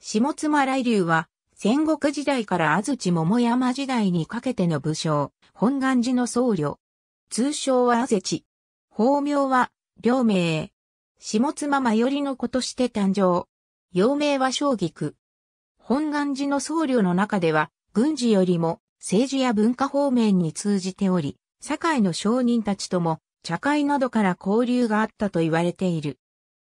下妻来流は、戦国時代から安土桃山時代にかけての武将、本願寺の僧侶。通称は安土。法名は、両名。下妻迷りの子として誕生。幼名は正菊。本願寺の僧侶の中では、軍事よりも政治や文化方面に通じており、堺の商人たちとも、茶会などから交流があったと言われている。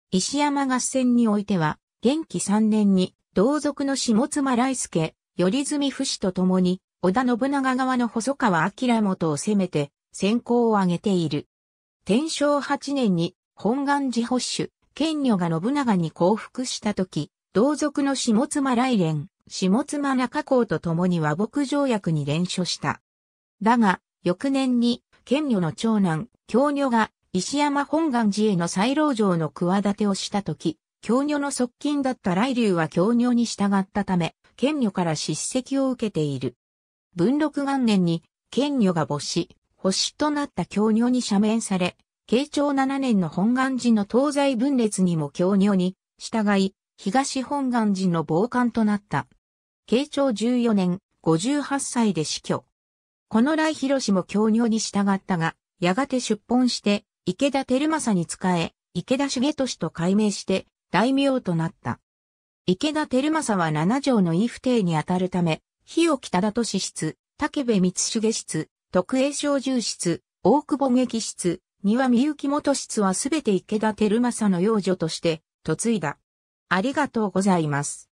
石山合戦においては、元気3年に同族の下妻来助、頼住不死と共に、織田信長側の細川明元を攻めて、先行を挙げている。天正8年に、本願寺保守、権女が信長に降伏した時、同族の下妻来連、下妻中公と共に和睦条約に連署した。だが、翌年に、権女の長男、京女が、石山本願寺への再籠城の企てをした時、京女の側近だった雷竜は京女に従ったため、県女から叱責を受けている。文禄元年に、県女が没子、星となった京女に赦免され、慶長7年の本願寺の東西分裂にも京女に従い、東本願寺の傍観となった。慶長14年、58歳で死去。この来広氏も京女に従ったが、やがて出奔して、池田照正に仕え、池田重俊と改名して、大名となった。池田照正は七条の伊府邸にあたるため、日置忠俊室、竹部光重室、徳栄小獣室、大久保劇室、庭美幸元室はすべて池田照正の養女として、嫁いだ。ありがとうございます。